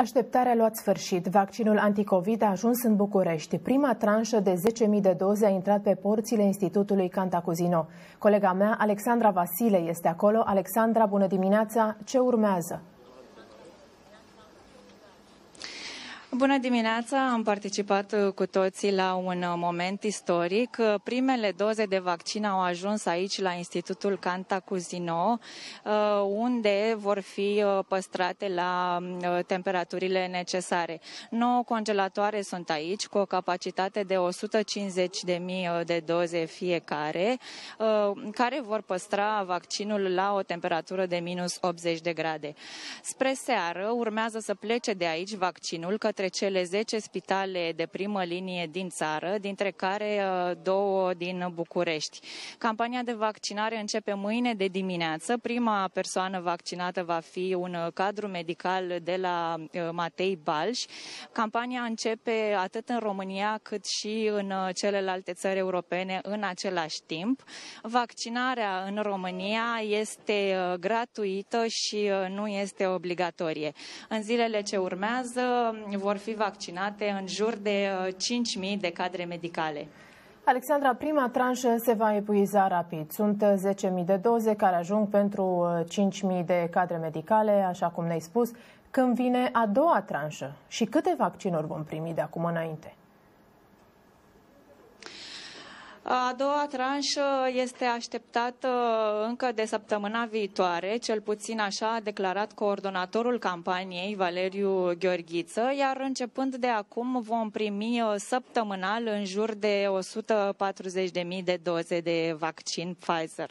Așteptarea a luat sfârșit. Vaccinul anticovid a ajuns în București. Prima tranșă de 10.000 de doze a intrat pe porțile Institutului Cantacuzino. Colega mea, Alexandra Vasile, este acolo. Alexandra, bună dimineața! Ce urmează? Bună dimineața! Am participat uh, cu toții la un uh, moment istoric. Uh, primele doze de vaccin au ajuns aici la Institutul Canta Cusino, unde vor fi păstrate la temperaturile necesare. Nouă congelatoare sunt aici cu o capacitate de 150.000 de doze fiecare, care vor păstra vaccinul la o temperatură de minus 80 de grade. Spre seară urmează să plece de aici vaccinul către către cele 10 spitale de primă linie din țară, dintre care uh, două din București. Campania de vaccinare începe mâine de dimineață. Prima persoană vaccinată va fi un cadru medical de la uh, Matei Balș. Campania începe atât în România cât și în uh, celelalte țări europene în același timp. Vaccinarea în România este gratuită și nu este obligatorie. În zilele ce urmează vor vor fi vaccinate în jur de 5.000 uh, de cadre medicale. Alexandra, prima tranșă se va epuiza rapid. Sunt 10.000 uh, de doze care ajung pentru 5.000 uh, de cadre medicale, așa cum ne-ai spus. Când vine a doua tranșă și câte vaccinuri vom primi de acum înainte? A doua tranșă este așteptată încă de săptămâna viitoare, cel puțin așa a declarat coordonatorul campaniei Valeriu Gheorghiță, iar începând de acum vom primi uh, săptămânal în jur de 140.000 de doze de vaccin Pfizer.